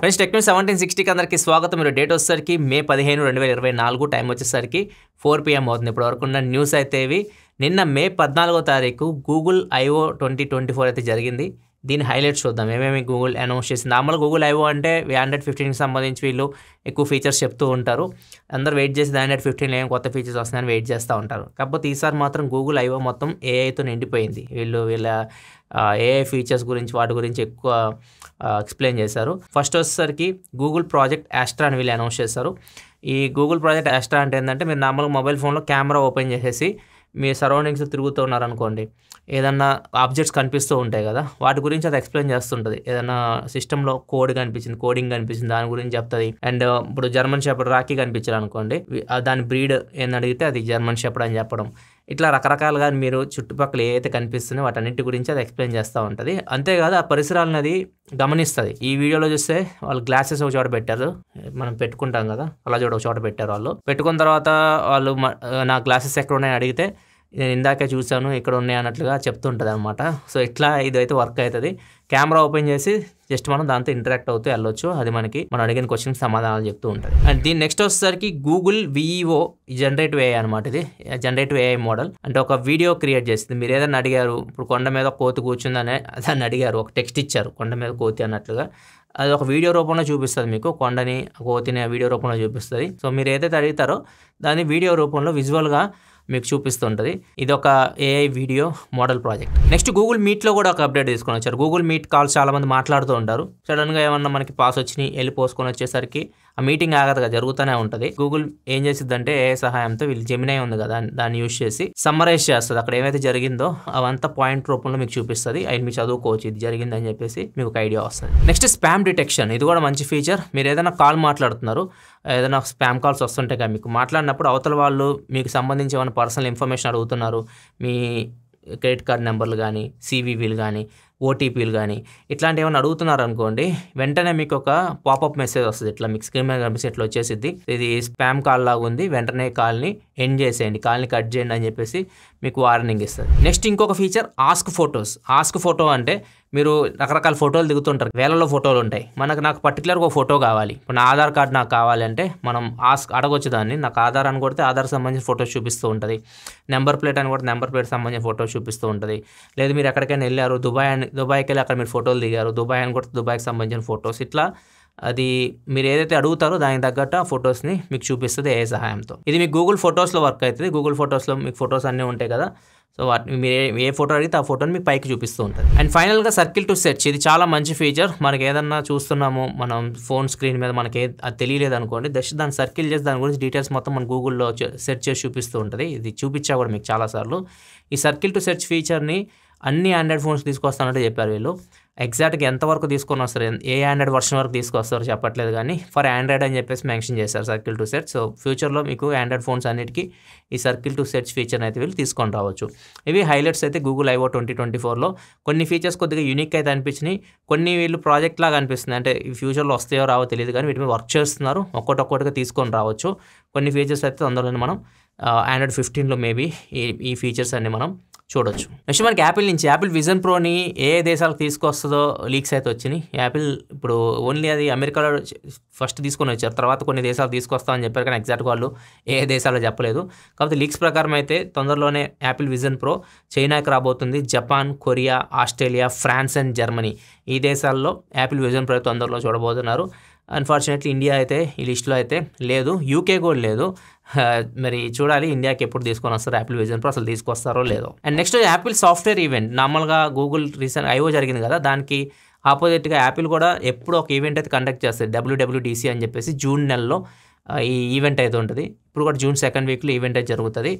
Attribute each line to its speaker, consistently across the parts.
Speaker 1: friends techno seventeen సిక్స్టీకి అందరికి స్వాగతం మీరు డేట్ వచ్చేసరికి మే పదిహేను రెండు వేల ఇరవై నాలుగు టైం వచ్చేసరికి ఫోర్ పిఎం అవుతుంది ఇప్పుడు వరకు ఉన్న న్యూస్ అయితే ఇవి నిన్న మే పద్నాలుగో తారీఖు Google IO twenty twenty four అయితే జరిగింది దీని హైలైట్స్ చూద్దాం ఏమేమి గూగుల్ అనౌన్స్ చేసింది నార్మల్గా గూగుల్ ఐవో అంటే హండ్రెడ్ ఫిఫ్టీన్కి సంబంధించి వీళ్ళు ఎక్కువ ఫీచర్స్ చెప్తూ ఉంటారు అందరు వెయిట్ చేసి హండ్రెడ్ ఫిఫ్టీన్ ఏం కొత్త ఫీచర్స్ వస్తున్నాయని వెయిట్ చేస్తూ ఉంటారు కాకపోతే ఈసారి మాత్రం గూగుల్ ఐవో మొత్తం ఏఐతో నిండిపోయింది వీళ్ళు వీళ్ళ ఏఐ ఫీచర్స్ గురించి వాటి గురించి ఎక్కువ ఎక్స్ప్లెయిన్ చేశారు ఫస్ట్ వచ్చేసరికి గూగుల్ ప్రాజెక్ట్ యాస్ట్రా అని వీళ్ళు అనౌన్స్ చేశారు ఈ గూగుల్ ప్రాజెక్ట్ యాస్ట్రా అంటే ఏంటంటే మీరు నార్మల్గా మొబైల్ ఫోన్లో కెమెరా ఓపెన్ చేసేసి మీ సరౌండింగ్స్ తిరుగుతూ ఉన్నారనుకోండి ఏదన్నా ఆబ్జెక్ట్స్ కనిపిస్తూ ఉంటాయి కదా వాటి గురించి అది ఎక్స్ప్లెయిన్ చేస్తుంటుంది ఏదన్నా సిస్టంలో కోడ్ కనిపించింది కోడింగ్ కనిపించింది దాని గురించి చెప్తుంది అండ్ ఇప్పుడు జర్మన్ షెపర్డ్ రాఖీ కనిపించారు అనుకోండి దాని బ్రీడ్ ఏం అడిగితే అది జర్మన్ షెపర్డ్ అని చెప్పడం ఇట్లా రకరకాలుగా మీరు చుట్టుపక్కల ఏదైతే కనిపిస్తుందో వాటన్నిటి గురించి అది ఎక్స్ప్లెయిన్ చేస్తూ ఉంటుంది అంతేకాదు ఆ పరిసరాలను అది గమనిస్తుంది ఈ వీడియోలో చూస్తే వాళ్ళు గ్లాసెస్ ఒక చోట పెట్టారు మనం పెట్టుకుంటాం కదా అలా చూడ ఒక చోట పెట్టారు వాళ్ళు పెట్టుకున్న తర్వాత వాళ్ళు నా గ్లాసెస్ ఎక్కడ ఉన్నాయని అడిగితే నేను ఇందాకే చూశాను ఇక్కడ ఉన్నాయి అన్నట్లుగా చెప్తుంటుంది అనమాట సో ఇట్లా ఇదైతే వర్క్ అవుతుంది కెమెరా ఓపెన్ చేసి జస్ట్ మనం దాంతో ఇంటరాక్ట్ అవుతూ వెళ్ళొచ్చు అది మనకి మనం అడిగిన క్వశ్చన్ సమాధానాలు చెప్తూ ఉంటుంది అండ్ దీని నెక్స్ట్ వచ్చేసరికి గూగుల్ విఈఓ జనరేటివ్ ఏఐ అనమాట ఇది జనరేటివ్ ఏఐ మోడల్ అంటే ఒక వీడియో క్రియేట్ చేస్తుంది మీరు ఏదైనా అడిగారు ఇప్పుడు కొండ మీద కోతి కూర్చుందనే దాన్ని అడిగారు ఒక టెక్స్ట్ ఇచ్చారు కొండ మీద కోతి అన్నట్లుగా అది ఒక వీడియో రూపంలో చూపిస్తుంది మీకు కొండని కోతిని వీడియో రూపంలో చూపిస్తుంది సో మీరు ఏదైతే అడుగుతారో దాన్ని వీడియో రూపంలో విజువల్గా మీకు చూపిస్తుంటుంది ఇది ఒక AI video model project next Google మీట్లో కూడా ఒక అప్డేట్ తీసుకొని వచ్చారు గూగుల్ మీట్ కాల్స్ చాలామంది మాట్లాడుతూ ఉంటారు సడన్గా ఏమన్నా మనకి పాస్ వచ్చినాయి వెళ్ళి పోసుకొని వచ్చేసరికి ఆ మీటింగ్ ఆగతగా జరుగుతూనే ఉంటుంది గూగుల్ ఏం అంటే ఏ సహాయంతో వీళ్ళు జమినై ఉంది కదా దాన్ని యూజ్ చేసి సమ్మరైజ్ చేస్తుంది అక్కడ ఏమైతే జరిగిందో అవంతా పాయింట్ రూపంలో మీకు చూపిస్తుంది అండ్ మీకు చదువుకోవచ్చు ఇది జరిగిందని చెప్పేసి మీకు ఒక ఐడియా వస్తుంది నెక్స్ట్ స్పామ్ డిటెక్షన్ ఇది కూడా మంచి ఫీచర్ మీరు ఏదైనా కాల్ మాట్లాడుతున్నారు ఏదైనా స్పామ్ కాల్స్ వస్తుంటాయి కదా మీకు మాట్లాడినప్పుడు అవతల వాళ్ళు మీకు సంబంధించి ఏమైనా పర్సనల్ ఇన్ఫర్మేషన్ అడుగుతున్నారు మీ క్రెడిట్ కార్డ్ నెంబర్లు కానీ సీవీవీలు కానీ ఓటీపీలు కానీ ఇట్లాంటి ఏమైనా అడుగుతున్నారు అనుకోండి వెంటనే మీకు ఒక పాపప్ మెసేజ్ వస్తుంది ఇట్లా మీకు స్క్రీన్ మీద కనిపిస్తే ఇట్లా వచ్చేసిద్ది ఇది స్పామ్ కాల్ లాగా ఉంది వెంటనే కాల్ని ఎండ్ చేసేయండి కాల్ని కట్ చేయండి అని చెప్పేసి మీకు వార్నింగ్ ఇస్తుంది నెక్స్ట్ ఇంకొక feature ask photos ask photo అంటే మీరు రకరకాల ఫోటోలు దిగుతుంటారు వేలలో ఫోటోలు ఉంటాయి మనకు నాకు పర్టికులర్గా ఒక ఫోటో కావాలి నా ఆధార్ కార్డు నాకు కావాలంటే మనం ఆస్ అడగొచ్చు దాన్ని నాకు ఆధార్ అని కొడితే ఆధార్ సంబంధించిన ఫోటో చూపిస్తూ ఉంటుంది నెంబర్ ప్లేట్ అని కూడా నెంబర్ ప్లేట్ సంబంధించిన ఫోటోస్ చూపిస్తూ ఉంటుంది లేదు మీరు ఎక్కడికైనా వెళ్ళారు దుబాయ్ అని దుబాయ్కి వెళ్ళి అక్కడ మీరు ఫోటోలు దిగారు దుబాయ్ అని కూడా దుబాయ్కి సంబంధించిన ఫోటోస్ ఇట్లా అది మీరు ఏదైతే అడుగుతారో దానికి తగ్గట్టు ఆ ఫొటోస్ని మీకు చూపిస్తుంది ఏ సహాయంతో ఇది మీకు గూగుల్ ఫొటోస్లో వర్క్ అవుతుంది గూగుల్ ఫొటోస్లో మీకు ఫొటోస్ అన్నీ ఉంటాయి కదా సో వాటిని మీరు ఏ ఫోటో అడిగితే ఆ ఫోటోని మీకు పైకి చూపిస్తూ ఉంటుంది అండ్ ఫైనల్గా సర్కిల్ టు సెర్చ్ ఇది చాలా మంచి ఫీచర్ మనకి ఏదన్నా చూస్తున్నాము మనం ఫోన్ స్క్రీన్ మీద మనకి అది తెలియలేదు అనుకోండి జస్ట్ దాన్ని సర్కిల్ చేసి దాని గురించి డీటెయిల్స్ మొత్తం మనం గూగుల్లో సెర్చ్ చేసి చూపిస్తూ ఉంటుంది ఇది చూపించా కూడా మీకు చాలాసార్లు ఈ సర్కిల్ టు సెర్చ్ ఫీచర్ని అన్ని ఆండ్రాయిడ్ ఫోన్స్ తీసుకొస్తానంటే చెప్పారు వీళ్ళు ఎగ్జాక్ట్గా ఎంతవరకు తీసుకొని వస్తారు ఏ ఆండ్రాయిడ్ వర్షన్ వరకు తీసుకొస్తారో చెప్పట్లేదు కానీ ఫర్ ఆండ్రాయిడ్ అని చెప్పేసి మెన్షన్ చేశారు సర్కిల్ టు సెట్ సో ఫ్యూచర్లో మీకు ఆండ్రాయిడ్ ఫోన్స్ అన్నిటికీ ఈ సర్కిల్ టు సెట్స్ ఫీచర్ని అయితే వీళ్ళు తీసుకొని రావచ్చు ఇవి హైలైట్స్ అయితే గూగుల్ ఐవో ట్వంటీ ట్వంటీ ఫోర్లో కొన్ని ఫీచర్స్ కొద్దిగా యూనిక్ అయితే అనిపించినాయి కొన్ని వీళ్ళు ప్రాజెక్ట్ లాగా అనిపిస్తుంది అంటే ఫ్యూచర్లో వస్తాయో రావో తెలియదు కానీ వీటి మీద వర్క్ చేస్తున్నారు ఒక్కటొక్కటిగా తీసుకొని రావచ్చు కొన్ని ఫీచర్స్ అయితే తొందరలోనే మనం ఆండ్రాయిడ్ ఫిఫ్టీన్లో మేబీ ఈ ఈ ఫీచర్స్ అన్ని మనం చూడొచ్చు నెక్స్ట్ మనకి యాపిల్ నుంచి యాపిల్ విజన్ ప్రోని ఏ దేశాలకు తీసుకొస్తుందో లీక్స్ అయితే వచ్చినాయి యాపిల్ ఇప్పుడు ఓన్లీ అది అమెరికాలో ఫస్ట్ తీసుకొని వచ్చారు తర్వాత కొన్ని దేశాలు తీసుకొస్తామని చెప్పారు కానీ ఎగ్జాక్ట్ వాళ్ళు ఏ దేశాల్లో చెప్పలేదు కాబట్టి లీక్స్ ప్రకారం అయితే తొందరలోనే యాపిల్ విజన్ ప్రో చైనాకి రాబోతుంది Japan Korea Australia France and Germany ఈ దేశాల్లో యాపిల్ విజన్ ప్రో తొందరలో చూడబోతున్నారు అన్ఫార్చునేట్లీ ఇండియా అయితే ఈ లిస్ట్లో అయితే లేదు యూకే కూడా లేదు మరి చూడాలి ఇండియాకి ఎప్పుడు తీసుకొని వస్తారు యాపిల్ విజన్ ప్రో అసలు తీసుకొస్తారో లేదో and next Apple software event నార్మల్గా గూగుల్ రీసెంట్ ఐఓ జరిగింది కదా దానికి ఆపోజిట్గా యాపిల్ కూడా ఎప్పుడు ఒక ఈవెంట్ అయితే కండక్ట్ చేస్తుంది డబ్ల్యూడబ్ల్యూడిసి అని చెప్పేసి జూన్ నెలలో ఈ ఈవెంట్ అయితే ఉంటుంది ఇప్పుడు కూడా జూన్ సెకండ్ వీక్లో ఈవెంట్ అయితే జరుగుతుంది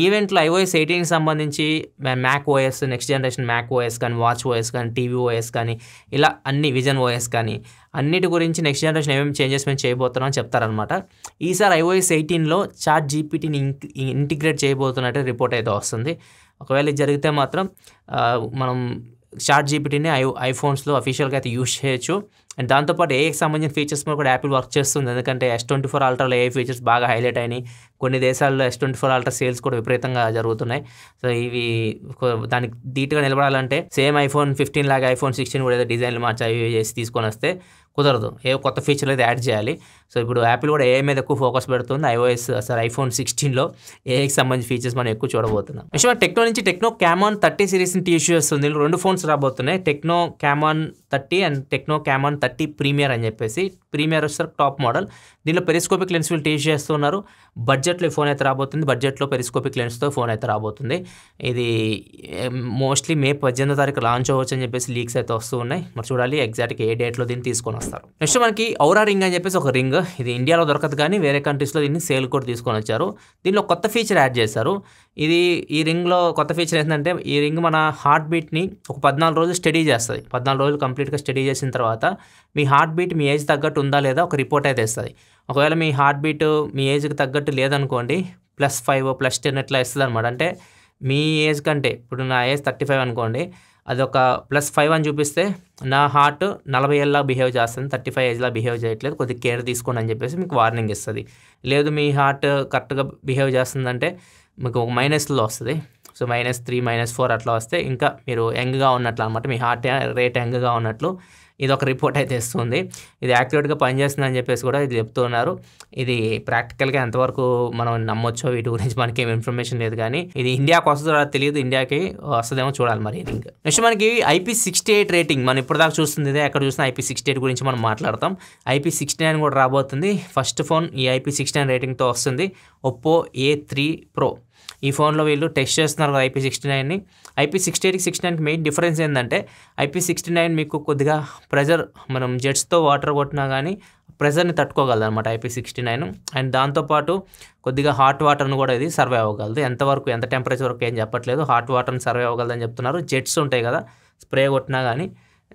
Speaker 1: ఈవెంట్లో ఐఓఎస్ ఎయిటీన్కి సంబంధించి Mac OS next generation Mac OS కానీ వాచ్ ఓఎస్ కానీ టీవీ ఓఎస్ కానీ ఇలా అన్ని విజన్ ఓఎస్ కానీ అన్నిటి గురించి నెక్స్ట్ జనరేషన్ ఏమేమి చేంజెస్ మేము చేయబోతున్నామని చెప్తారనమాట ఈసారి ఐఓఎస్ ఎయిటీన్లో చాట్ జీపీటీని ఇంటిగ్రేట్ చేయబోతున్నట్టు రిపోర్ట్ అయితే వస్తుంది ఒకవేళ జరిగితే మాత్రం మనం చాట్ జీపీటీని ఐ ఐఫోన్స్లో అఫీషియల్గా అయితే యూజ్ చేయొచ్చు అండ్ దాంతోపాటు ఏ సంబంధించిన ఫీచర్స్ మీద కూడా యాపిల్ వర్క్ చేస్తుంది ఎందుకంటే ఎస్ ట్వంటీ ఫోర్ అల్ట్రాలో ఏ ఫీచర్స్ బాగా హైలైట్ అయినాయి కొన్ని దేశాల్లో S twenty four ultra sales కూడా విపరీతంగా జరుగుతున్నాయి సో ఇవి దానికి ధీటుగా నిలబడాలంటే సేమ్ ఐఫోన్ ఫిఫ్టీన్ లాగా ఐఫోన్ సిక్స్టీన్ కూడా ఏదో డిజైన్లు మార్చి అవి చేసి తీసుకొని వస్తే కుదరదు ఏ కొత్త ఫీచర్లు అయితే యాడ్ చేయాలి సో ఇప్పుడు యాపిల్ కూడా ఏ మీద ఎక్కువ ఫోకస్ పెడుతుంది ఐఓఎస్ సార్ ఐఫోన్ సిక్స్టీన్లో ఏఐకి సంబంధించిన ఫీచర్స్ మనం ఎక్కువ చూడబోతున్నాం విషయం టెక్నో నుంచి టెక్నో క్యామాన్ థర్టీ సిరీస్ని ఇష్యూ చేస్తుంది రెండు ఫోన్స్ రాబోతున్నాయి Tecno Camon thirty and Tecno Camon thirty premier అని చెప్పేసి ప్రీమియర్ వస్తారు టాప్ మోడల్ దీనిలో పెరిస్కోపిక్ లెన్స్ వీళ్ళు టేస్ట్ చేస్తున్నారు బడ్జెట్లో ఫోన్ అయితే రాబోతుంది బడ్జెట్లో పెరిస్కోపిక్ లెన్స్తో ఫోన్ అయితే రాబోతుంది ఇది మోస్ట్లీ మే పద్దెనిమిదో తారీఖు లాంచ్ అవ్వచ్చు అని చెప్పేసి లీక్స్ అయితే వస్తూ ఉన్నాయి మరి చూడాలి ఎగ్జాక్ట్గా ఏ డేట్లో దీన్ని తీసుకొని వస్తారు నెక్స్ట్ మనకి ఔరా రింగ్ అని చెప్పేసి ఒక రింగ్ ఇది ఇండియాలో దొరకదు కానీ వేరే కంట్రీస్లో దీన్ని సేల్ కూడా తీసుకొని వచ్చారు దీనిలో కొత్త ఫీచర్ యాడ్ చేశారు ఇది ఈ రింగ్లో కొత్త ఫీచర్ ఏంటంటే ఈ రింగ్ మన హార్ట్ బీట్ని ఒక పద్నాలుగు రోజులు స్టడీ చేస్తుంది పద్నాలుగు రోజులు కంప్లీట్గా స్టడీ చేసిన తర్వాత మీ హార్ట్ బీట్ మీ ఏజ్ తగ్గట్టు ఉందా లేదా ఒక రిపోర్ట్ అయితే ఇస్తుంది ఒకవేళ మీ హార్ట్ బీట్ మీ ఏజ్కి తగ్గట్టు లేదనుకోండి ప్లస్ ఫైవ్ ప్లస్ టెన్ ఎట్లా ఇస్తుంది అనమాట అంటే మీ ఏజ్ కంటే ఇప్పుడు నా ఏజ్ థర్టీ ఫైవ్ అనుకోండి ఒక ప్లస్ ఫైవ్ అని చూపిస్తే నా హార్ట్ నలభై ఏళ్ళలా బిహేవ్ చేస్తుంది థర్టీ ఫైవ్ ఏజ్లా బిహేవ్ చేయట్లేదు కొద్దిగా కేర్ తీసుకోండి అని చెప్పేసి మీకు వార్నింగ్ ఇస్తుంది లేదు మీ హార్ట్ కరెక్ట్గా బిహేవ్ చేస్తుందంటే మీకు ఒక మైనస్లో వస్తుంది so minus three minus four అట్లా వస్తే ఇంకా మీరు యంగ్గా ఉన్నట్లు అనమాట మీ హార్ట్ రేట్ యంగ్గా ఉన్నట్లు ఇది ఒక రిపోర్ట్ అయితే ఇస్తుంది ఇది యాక్యురేట్గా పనిచేస్తుందని చెప్పేసి కూడా ఇది చెప్తున్నారు ఇది ప్రాక్టికల్గా ఎంతవరకు మనం నమ్మొచ్చో వీటి గురించి మనకి ఏం ఇన్ఫర్మేషన్ లేదు కానీ ఇది ఇండియాకి వస్తుందో తెలియదు ఇండియాకి వస్తుందేమో చూడాలి మరి ఇది ఇంకా నెక్స్ట్ మనకి ఐపీ సిక్స్టీ ఎయిట్ రేటింగ్ మనం ఇప్పటిదాకా చూస్తుంది ఇదే ఎక్కడ చూసినా ఐపీ సిక్స్టీ ఎయిట్ గురించి మనం మాట్లాడతాం ఐపీ సిక్స్టీ నైన్ కూడా రాబోతుంది ఫస్ట్ ఫోన్ ఈ ఐపీ సిక్స్టీ నైన్ రేటింగ్తో వస్తుంది ఒప్పో ఏ త్రీ ప్రో ఈ ఫోన్లో వీళ్ళు టెస్ట్ చేస్తున్నారు కదా ఐపీ సిక్స్టీ నైన్ని ఐపీ సిక్స్టీ ఎయిట్కి సిక్స్టీ నైన్కి మెయిన్ డిఫరెన్స్ ఏంటంటే ఐపీ సిక్స్టీ నైన్ మీకు కొద్దిగా ప్రెజర్ మనం జెట్స్తో వాటర్ కొట్టినా కానీ ప్రెజర్ని తట్టుకోగలదు అనమాట ఐపీ సిక్స్టీ నైన్ అండ్ దాంతోపాటు కొద్దిగా హాట్ వాటర్ను కూడా ఇది సర్వే అవ్వగలదు ఎంతవరకు ఎంత టెంపరేచర్ వరకు ఏం చెప్పట్లేదు హాట్ వాటర్ని సర్వే అవ్వగలదని చెప్తున్నారు జెట్స్ ఉంటాయి కదా స్ప్రే కొట్టినా కానీ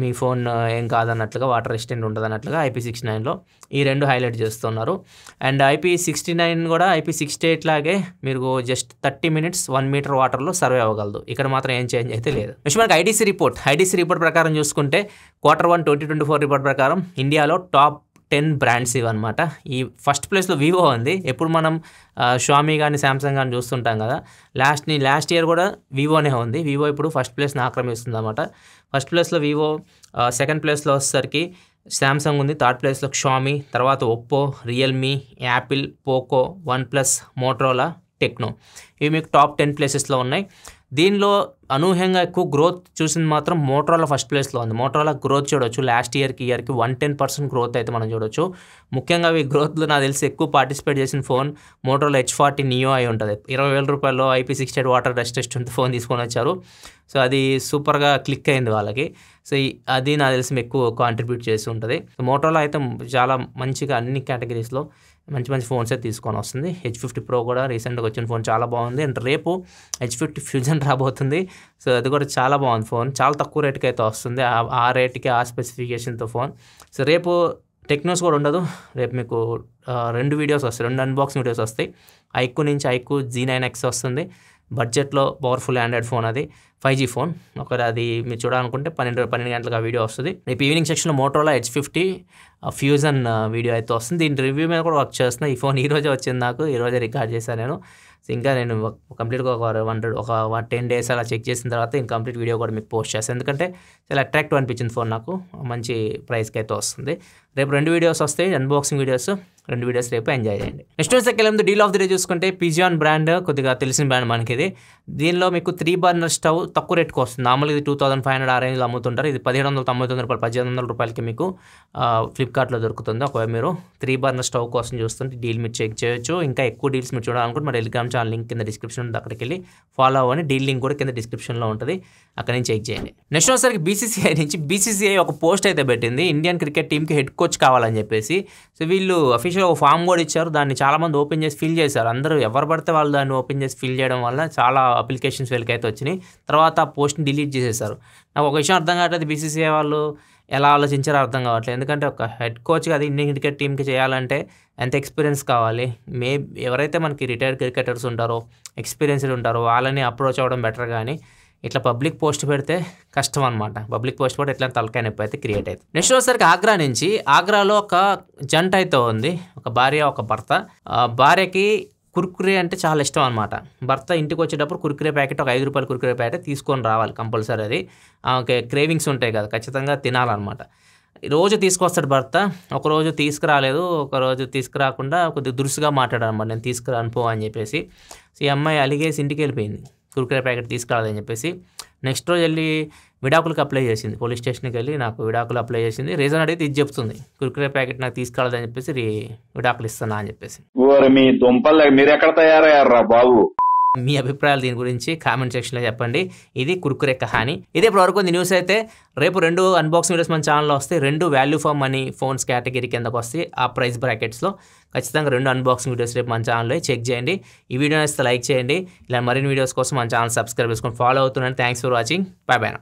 Speaker 1: మీ ఫోన్ ఏం కాదన్నట్లుగా వాటర్ రెసిస్టెంట్ ఉంటుంది అన్నట్లుగా ఐపీ సిక్స్టీ నైన్లో ఈ రెండు హైలైట్ చేస్తున్నారు అండ్ ఐపీ సిక్స్టీ నైన్ కూడా ఐపీ సిక్స్టీ ఎయిట్ లాగే మీరు just thirty minutes one metre వాటర్లో సర్వే అవ్వగలదు ఇక్కడ మాత్రం ఏం చేంజ్ అయితే లేదు నెక్స్ట్ మనకి ఐటీసీ రిపోర్ట్ ఐటీసీ రిపోర్ట్ ప్రకారం చూసుకుంటే quarter one twenty twenty four report ప్రకారం ఇండియాలో టాప్ టెన్ బ్రాండ్స్ ఇవన్నమాట ఈ ఫస్ట్ ప్లేస్లో వివో ఉంది ఎప్పుడు మనం షామీ కానీ శాంసంగ్ కానీ చూస్తుంటాం కదా లాస్ట్ని లాస్ట్ ఇయర్ కూడా వివోనే ఉంది వివో ఇప్పుడు ఫస్ట్ ప్లేస్ని ఆక్రమిస్తుంది అనమాట ఫస్ట్ ప్లేస్లో వివో సెకండ్ ప్లేస్లో వచ్చేసరికి శాంసంగ్ ఉంది థర్డ్ ప్లేస్లో షామీ తర్వాత Oppo Realme Apple Poco One Plus Motorola Tecno ఇవి మీకు టాప్ టెన్ ప్లేసెస్లో ఉన్నాయి దీనిలో అనూహ్యంగా ఎక్కువ గ్రోత్ చూసింది మాత్రం మోటరోలా ఫస్ట్ ప్లేస్లో ఉంది మోటరోలా గ్రోత్ చూడొచ్చు లాస్ట్ ఇయర్కి ఇయర్కి వన్ టెన్ పర్సెంట్ గ్రోత్ అయితే మనం చూడొచ్చు ముఖ్యంగా ఈ గ్రోత్లో నాకు తెలిసి ఎక్కువ పార్టిసిపేట్ చేసిన phone Motorola Edge forty neo అయి ఉంటుంది ఇరవై వేల రూపాయల్లో ఐపీ సిక్స్టీ ఎయిట్ వాటర్ ఉంది ఫోన్ తీసుకొని వచ్చారు సో అది సూపర్గా క్లిక్ అయింది వాళ్ళకి సో అది నాకు తెలిసి ఎక్కువ కాంట్రిబ్యూట్ చేసి ఉంటుంది మోటోలో అయితే చాలా మంచిగా అన్ని కేటగిరీస్లో మంచి మంచి ఫోన్స్ అయితే తీసుకొని వస్తుంది హెచ్ ఫిఫ్టీ ప్రో కూడా రీసెంట్గా వచ్చిన ఫోన్ చాలా బాగుంది అండ్ రేపు హెచ్ ఫిఫ్టీ ఫ్యూజన్ రాబోతుంది సో అది కూడా చాలా బాగుంది ఫోన్ చాలా తక్కువ రేటుకి అయితే వస్తుంది ఆ రేట్కి ఆ స్పెసిఫికేషన్తో ఫోన్ సో రేపు టెక్నోస్ కూడా ఉండదు రేపు మీకు రెండు వీడియోస్ వస్తాయి రెండు అన్బాక్సింగ్ వీడియోస్ వస్తాయి ఐక్కు నుంచి ఐక్కు జీ నైన్ ఎక్స్ వస్తుంది బడ్జెట్లో పవర్ఫుల్ ఆండ్రాయిడ్ ఫోన్ అది ఫైవ్ జీ ఫోన్ ఒకటి అది మీరు చూడాలనుకుంటే పన్నెండు పన్నెండు గంటలకు ఆ వీడియో వస్తుంది రేపు ఈవినింగ్ సెక్షన్లో Motorola edge fifty fusion video అయితే వస్తుంది దీని రివ్యూ మీద కూడా వర్క్ చేస్తున్నా ఈ ఫోన్ ఈ రోజే వచ్చింది నాకు ఈ రోజే రికార్డ్ చేశాను నేను సో ఇంకా నేను కంప్లీట్గా ఒక హండ్రెడ్ ఒక టెన్ డేస్ అలా చెక్ చేసిన తర్వాత కంప్లీట్ వీడియో కూడా మీకు పోస్ట్ చేస్తాను ఎందుకంటే చాలా అట్రాక్టివ్ అనిపించింది ఫోన్ నాకు మంచి ప్రైస్కి అయితే వస్తుంది రేపు రెండు వీడియోస్ వస్తాయి అన్బాక్సింగ్ వీడియోస్ రెండు వీడియోస్ రేపు ఎంజాయ్ చేయండి నెక్స్ట్ సెకండ్ ఏమిటి డీల్ ఆఫ్ ది డే చూసుకుంటే పిజియాన్ బ్రాండ్ కొద్దిగా తెలిసిన బ్రాండ్ మనకి ఇది దీనిలో మీకు త్రీ బర్నర్ స్టవ్ తక్కువ రేట్కి వస్తుంది నార్మల్ ఇది టూ థౌసండ్ ఫైవ్ హండ్రెడ్ ఆ రేంజ్లో అమ్ముతుంటారు ఇది పదిహేడు వందల తొంభై తొమ్మిది రూపాయలు పదిహేను వందల రూపాయలకి మీకు ఫ్లిప్కార్ట్లో దొరుకుతుంది ఒకవేళ మీరు త్రీ బర్నర్ స్టవ్ కోసం చూస్తుంటే డీల్ మీరు చెక్ చేయొచ్చు ఇంకా ఎక్కువ డీల్స్ మీరు చూడాలనుకుంటే మా టెలిగ్రామ్ ఛానల్ లింక్ కింద డిస్క్రిప్షన్ ఉంది అక్కడికి వెళ్ళి ఫాలో అవ్వని డీల్ లింక్ కూడా కింద డిస్క్రిప్షన్లో ఉంటుంది అక్కడ నుంచి చెక్ చేయండి నెక్స్ట్ వచ్చేసరికి బీసీసీఐ నుంచి బీసీసీఐ ఒక పోస్ట్ అయితే పెట్టింది ఇండియన్ క్రికెట్ టీమ్కి హెడ్ కోచ్ కోచ్ కావాలని చెప్పేసి సో వీళ్ళు అఫీషియల్ ఒక ఫామ్ కూడా ఇచ్చారు దాన్ని చాలామంది ఓపెన్ చేసి ఫిల్ చేశారు అందరూ ఎవరు పడితే వాళ్ళు దాన్ని ఓపెన్ చేసి ఫిల్ చేయడం వల్ల చాలా అప్లికేషన్స్ వీళ్ళకైతే వచ్చినాయి తర్వాత ఆ పోస్ట్ని డిలీట్ చేసేసారు నాకు ఒక విషయం అర్థం కావట్లేదు బీసీసీఐ వాళ్ళు ఎలా ఆలోచించారో అర్థం కావట్లేదు ఎందుకంటే ఒక హెడ్ కోచ్గా అది ఇండియన్ క్రికెట్ టీమ్కి చేయాలంటే ఎంత ఎక్స్పీరియన్స్ కావాలి మే ఎవరైతే మనకి రిటైర్డ్ క్రికెటర్స్ ఉంటారో ఎక్స్పీరియన్స్డ్ ఉంటారో వాళ్ళని అప్రోచ్ అవ్వడం బెటర్ కానీ ఇట్లా పబ్లిక్ పోస్ట్ పెడితే కష్టం అనమాట పబ్లిక్ పోస్ట్ పెడితే ఇట్లా తలకాయ నొప్పి అయితే క్రియేట్ అవుతుంది నెక్స్ట్ వచ్చేసరికి ఆగ్రా నుంచి ఆగ్రాలో ఒక జంట అయితే ఉంది ఒక భార్య ఒక భర్త భార్యకి కుర్కురే అంటే చాలా ఇష్టం అనమాట భర్త ఇంటికి వచ్చేటప్పుడు కుర్కురే ప్యాకెట్ ఒక ఐదు రూపాయలు కుర్కురే ప్యాకెట్ తీసుకొని రావాలి కంపల్సరీ అది ఓకే క్రేవింగ్స్ ఉంటాయి కదా ఖచ్చితంగా తినాలన్నమాట రోజు తీసుకొస్తాడు భర్త ఒకరోజు తీసుకురాలేదు ఒకరోజు తీసుకురాకుండా కొద్దిగా దురుసుగా మాట్లాడాడు అనమాట నేను తీసుకురాను పో అని చెప్పేసి ఈ అమ్మాయి అలిగేసి ఇంటికి వెళ్ళిపోయింది కుర్కురే ప్యాకెట్ తీసుకురాదని చెప్పేసి నెక్స్ట్ రోజు వెళ్ళి విడాకులకు అప్లై చేసింది పోలీస్ స్టేషన్కి వెళ్ళి నాకు విడాకులు అప్లై చేసింది రీజన్ అడిగితే ఇది చెప్తుంది కుర్కురే ప్యాకెట్ నాకు తీసుకురాదని చెప్పేసి విడాకులు ఇస్తున్నా అని చెప్పేసి మీ దుంపలు మీరు ఎక్కడ తయారయ్యారా బాబు మీ అభిప్రాయాలు దీని గురించి కామెంట్ సెక్షన్లో చెప్పండి ఇది కురుకురెక్క హాని ఇదే ఇప్పటివరకు ఉంది న్యూస్ అయితే రేపు రెండు అన్బాక్సింగ్ వీడియోస్ మన ఛానల్లో వస్తే రెండు value for money phones category కిందకు వస్తాయి ఆ ప్రైస్ బ్రాకెట్స్లో ఖచ్చితంగా రెండు అన్బాక్సింగ్ వీడియోస్ రేపు మన ఛానల్లో చెక్ చేయండి ఈ వీడియో నేస్తే లైక్ చేయండి ఇలా మరిన్ని వీడియోస్ కోసం మన ఛానల్ సబ్స్క్రైబ్ చేసుకొని ఫాలో అవుతున్నాను thanks for watching bye bye